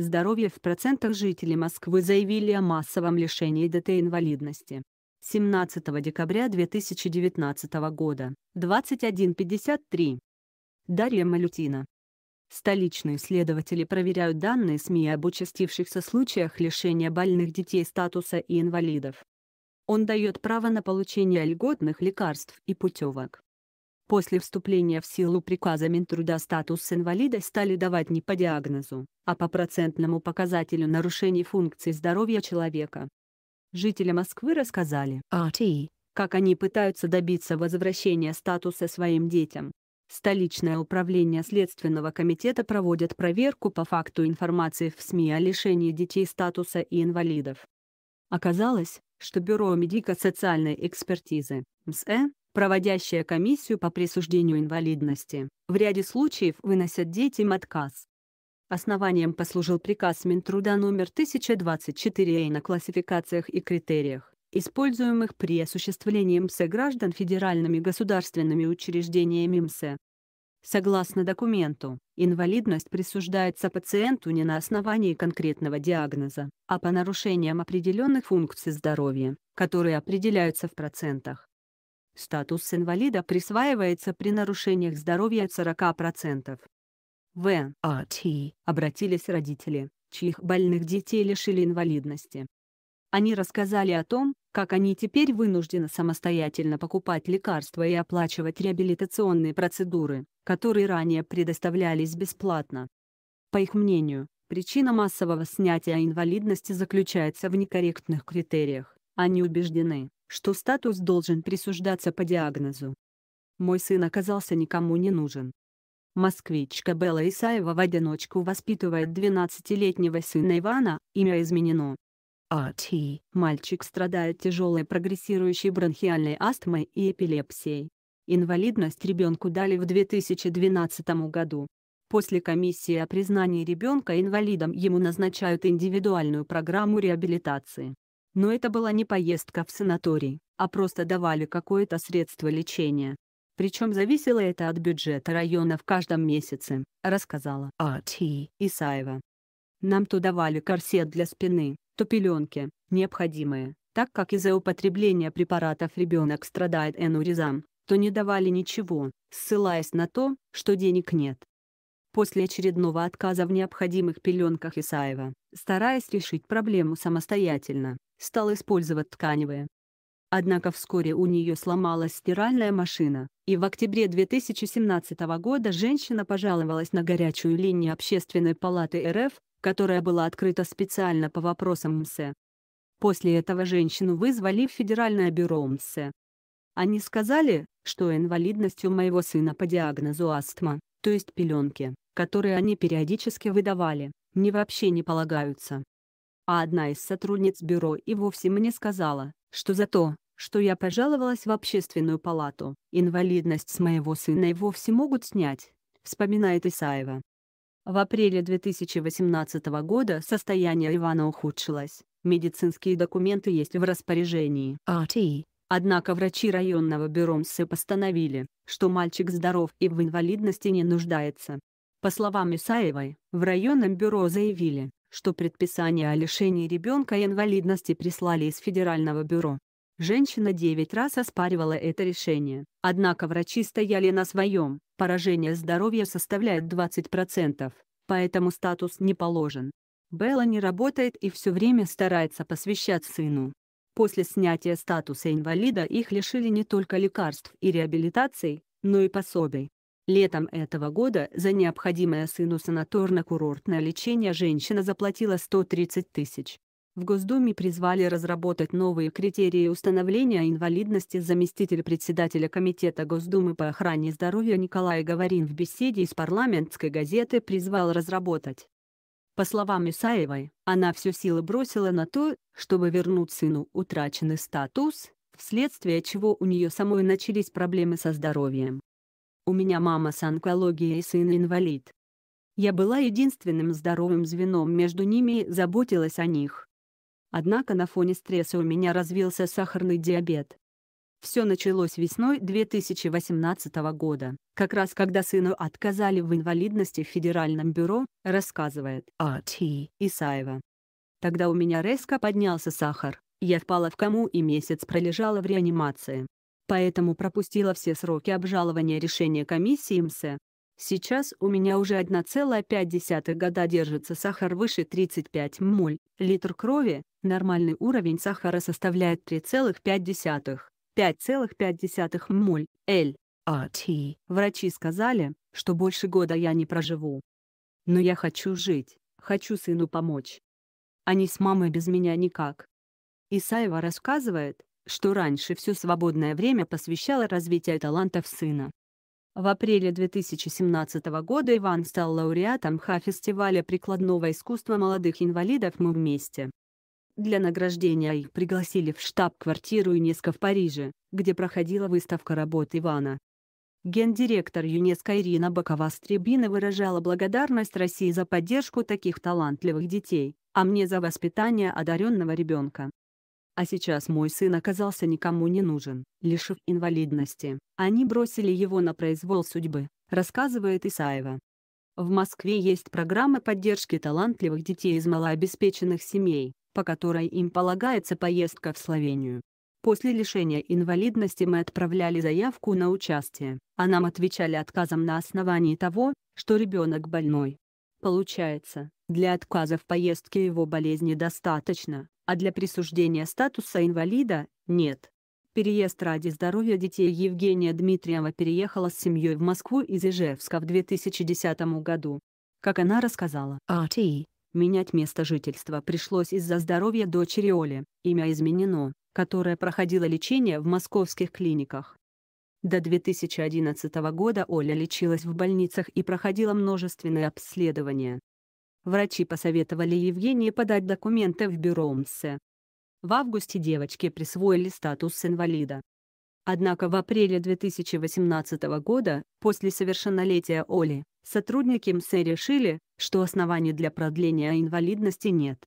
здоровья в процентах жителей Москвы заявили о массовом лишении детей инвалидности. 17 декабря 2019 года, 21.53. Дарья Малютина. Столичные следователи проверяют данные СМИ об участившихся случаях лишения больных детей статуса и инвалидов. Он дает право на получение льготных лекарств и путевок. После вступления в силу приказа Минтруда статус инвалида стали давать не по диагнозу, а по процентному показателю нарушений функций здоровья человека. Жители Москвы рассказали RT, как они пытаются добиться возвращения статуса своим детям. Столичное управление Следственного комитета проводит проверку по факту информации в СМИ о лишении детей статуса и инвалидов. Оказалось, что Бюро медико-социальной экспертизы, МСЭ, проводящая комиссию по присуждению инвалидности, в ряде случаев выносят детям отказ. Основанием послужил приказ Минтруда номер 1024 на классификациях и критериях, используемых при осуществлении МСЭ граждан федеральными государственными учреждениями МСЭ. Согласно документу, инвалидность присуждается пациенту не на основании конкретного диагноза, а по нарушениям определенных функций здоровья, которые определяются в процентах. Статус инвалида присваивается при нарушениях здоровья 40%. В. А. обратились родители, чьих больных детей лишили инвалидности. Они рассказали о том, как они теперь вынуждены самостоятельно покупать лекарства и оплачивать реабилитационные процедуры, которые ранее предоставлялись бесплатно. По их мнению, причина массового снятия инвалидности заключается в некорректных критериях, они убеждены, что статус должен присуждаться по диагнозу. Мой сын оказался никому не нужен. Москвичка Белла Исаева в одиночку воспитывает 12-летнего сына Ивана, имя изменено. А.Т. Мальчик страдает тяжелой прогрессирующей бронхиальной астмой и эпилепсией. Инвалидность ребенку дали в 2012 году. После комиссии о признании ребенка инвалидом ему назначают индивидуальную программу реабилитации. Но это была не поездка в санаторий, а просто давали какое-то средство лечения. Причем зависело это от бюджета района в каждом месяце, рассказала А.Т. Исаева. Нам то давали корсет для спины, то пеленки, необходимые, так как из-за употребления препаратов ребенок страдает энурезом, то не давали ничего, ссылаясь на то, что денег нет после очередного отказа в необходимых пеленках Исаева, стараясь решить проблему самостоятельно, стал использовать тканевые. Однако вскоре у нее сломалась стиральная машина, и в октябре 2017 года женщина пожаловалась на горячую линию Общественной палаты РФ, которая была открыта специально по вопросам МСЭ. После этого женщину вызвали в Федеральное бюро МСЭ. Они сказали, что инвалидность у моего сына по диагнозу астма, то есть пеленки, которые они периодически выдавали, мне вообще не полагаются. А одна из сотрудниц бюро и вовсе мне сказала, что за то, что я пожаловалась в общественную палату, инвалидность с моего сына и вовсе могут снять, вспоминает Исаева. В апреле 2018 года состояние Ивана ухудшилось, медицинские документы есть в распоряжении. АТ Однако врачи районного бюро МСЭ постановили, что мальчик здоров и в инвалидности не нуждается. По словам Исаевой, в районном бюро заявили, что предписание о лишении ребенка инвалидности прислали из Федерального бюро. Женщина 9 раз оспаривала это решение, однако врачи стояли на своем, поражение здоровья составляет 20%, поэтому статус не положен. Белла не работает и все время старается посвящать сыну, После снятия статуса инвалида их лишили не только лекарств и реабилитаций, но и пособий. Летом этого года за необходимое сыну санаторно-курортное лечение женщина заплатила 130 тысяч. В Госдуме призвали разработать новые критерии установления инвалидности заместитель председателя Комитета Госдумы по охране здоровья Николай Говорин в беседе из парламентской газеты призвал разработать по словам Исаевой, она все силы бросила на то, чтобы вернуть сыну утраченный статус, вследствие чего у нее самой начались проблемы со здоровьем. У меня мама с онкологией и сын инвалид. Я была единственным здоровым звеном между ними и заботилась о них. Однако на фоне стресса у меня развился сахарный диабет. Все началось весной 2018 года, как раз когда сыну отказали в инвалидности в Федеральном бюро, рассказывает А.Т. Исаева. Тогда у меня резко поднялся сахар, я впала в кому и месяц пролежала в реанимации. Поэтому пропустила все сроки обжалования решения комиссии МСЭ. Сейчас у меня уже 1,5 года держится сахар выше 35 моль, литр крови, нормальный уровень сахара составляет 3,5. 5,5 моль а т. Врачи сказали, что больше года я не проживу. Но я хочу жить, хочу сыну помочь. Они с мамой без меня никак. Исаева рассказывает, что раньше все свободное время посвящала развитию талантов сына. В апреле 2017 года Иван стал лауреатом Ха-фестиваля прикладного искусства молодых инвалидов «Мы вместе». Для награждения их пригласили в штаб-квартиру ЮНЕСКО в Париже, где проходила выставка работ Ивана. Гендиректор ЮНЕСКО Ирина Бакова-Стребина выражала благодарность России за поддержку таких талантливых детей, а мне за воспитание одаренного ребенка. А сейчас мой сын оказался никому не нужен, лишив инвалидности. Они бросили его на произвол судьбы, рассказывает Исаева. В Москве есть программы поддержки талантливых детей из малообеспеченных семей, по которой им полагается поездка в Словению. После лишения инвалидности мы отправляли заявку на участие, а нам отвечали отказом на основании того, что ребенок больной. Получается, для отказа в поездке его болезни достаточно, а для присуждения статуса инвалида – нет. Переезд ради здоровья детей Евгения Дмитриева переехала с семьей в Москву из Ижевска в 2010 году. Как она рассказала, RT Менять место жительства пришлось из-за здоровья дочери Оли, имя изменено, которая проходила лечение в московских клиниках. До 2011 года Оля лечилась в больницах и проходила множественные обследования. Врачи посоветовали Евгении подать документы в бюро МСЭ. В августе девочке присвоили статус инвалида. Однако в апреле 2018 года, после совершеннолетия Оли, сотрудники МСЭ решили, что оснований для продления инвалидности нет.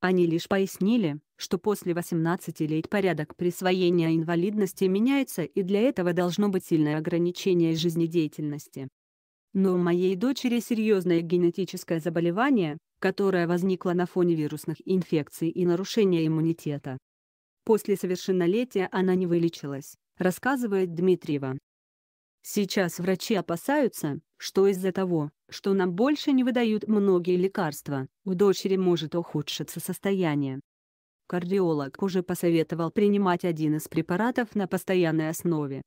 Они лишь пояснили, что после 18 лет порядок присвоения инвалидности меняется и для этого должно быть сильное ограничение жизнедеятельности. Но у моей дочери серьезное генетическое заболевание, которое возникло на фоне вирусных инфекций и нарушения иммунитета. После совершеннолетия она не вылечилась, рассказывает Дмитриева. Сейчас врачи опасаются, что из-за того, что нам больше не выдают многие лекарства, у дочери может ухудшиться состояние. Кардиолог уже посоветовал принимать один из препаратов на постоянной основе.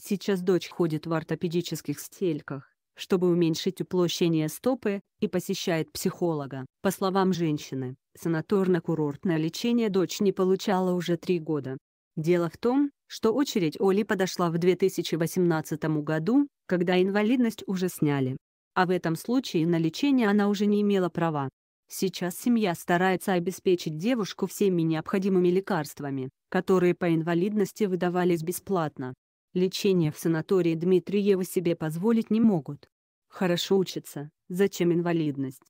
Сейчас дочь ходит в ортопедических стельках, чтобы уменьшить уплощение стопы, и посещает психолога. По словам женщины, санаторно-курортное лечение дочь не получала уже три года. Дело в том, что очередь Оли подошла в 2018 году, когда инвалидность уже сняли. А в этом случае на лечение она уже не имела права. Сейчас семья старается обеспечить девушку всеми необходимыми лекарствами, которые по инвалидности выдавались бесплатно. Лечение в санатории Дмитриева себе позволить не могут. Хорошо учится, зачем инвалидность?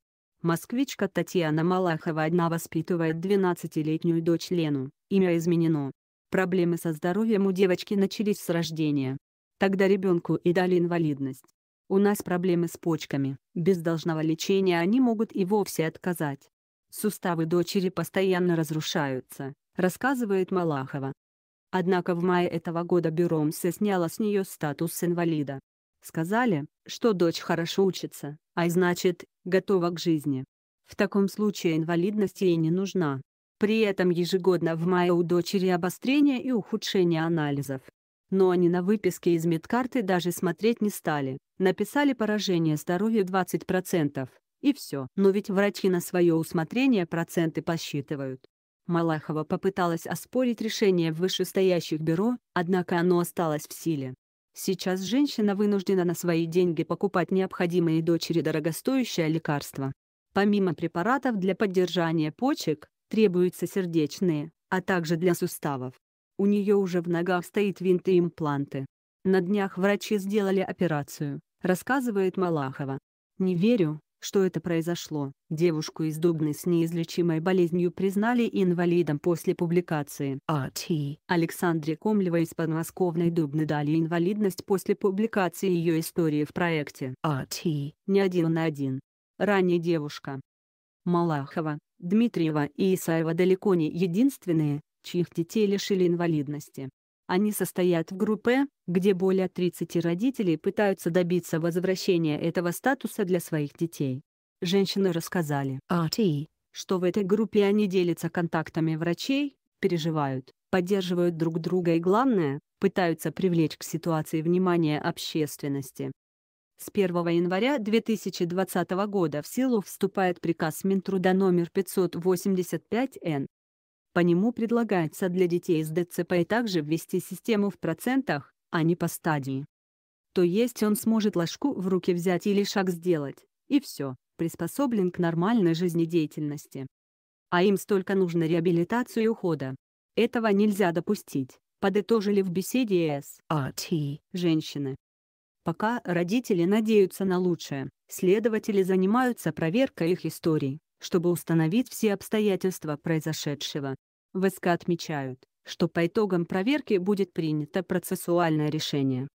Москвичка Татьяна Малахова одна воспитывает 12-летнюю дочь Лену, имя изменено. Проблемы со здоровьем у девочки начались с рождения. Тогда ребенку и дали инвалидность. У нас проблемы с почками. Без должного лечения они могут и вовсе отказать. Суставы дочери постоянно разрушаются, рассказывает Малахова. Однако в мае этого года бюро МСЭ сняло с нее статус инвалида. Сказали, что дочь хорошо учится, а значит, готова к жизни. В таком случае инвалидность ей не нужна. При этом ежегодно в мае у дочери обострение и ухудшение анализов но они на выписке из медкарты даже смотреть не стали. Написали поражение здоровья 20%. И все. Но ведь врачи на свое усмотрение проценты посчитывают. Малахова попыталась оспорить решение вышестоящих бюро, однако оно осталось в силе. Сейчас женщина вынуждена на свои деньги покупать необходимые дочери дорогостоящее лекарство. Помимо препаратов для поддержания почек, требуются сердечные, а также для суставов. У нее уже в ногах стоит винт и импланты. На днях врачи сделали операцию, рассказывает Малахова. Не верю, что это произошло. Девушку из Дубны с неизлечимой болезнью признали инвалидом после публикации. А.Т. Александре Комлевой из подмосковной Дубны дали инвалидность после публикации ее истории в проекте. А.Т. Не один на один. Ранее девушка. Малахова, Дмитриева и Исаева далеко не единственные, чьих детей лишили инвалидности. Они состоят в группе, где более 30 родителей пытаются добиться возвращения этого статуса для своих детей. Женщины рассказали RT, а, что в этой группе они делятся контактами врачей, переживают, поддерживают друг друга и главное, пытаются привлечь к ситуации внимание общественности. С 1 января 2020 года в силу вступает приказ Минтруда номер 585Н, по нему предлагается для детей с ДЦП также ввести систему в процентах, а не по стадии. То есть он сможет ложку в руки взять или шаг сделать, и все, приспособлен к нормальной жизнедеятельности. А им столько нужно реабилитацию и ухода. Этого нельзя допустить, подытожили в беседе с А.Т. женщины. Пока родители надеются на лучшее, следователи занимаются проверкой их историй, чтобы установить все обстоятельства произошедшего. ВСК отмечают, что по итогам проверки будет принято процессуальное решение.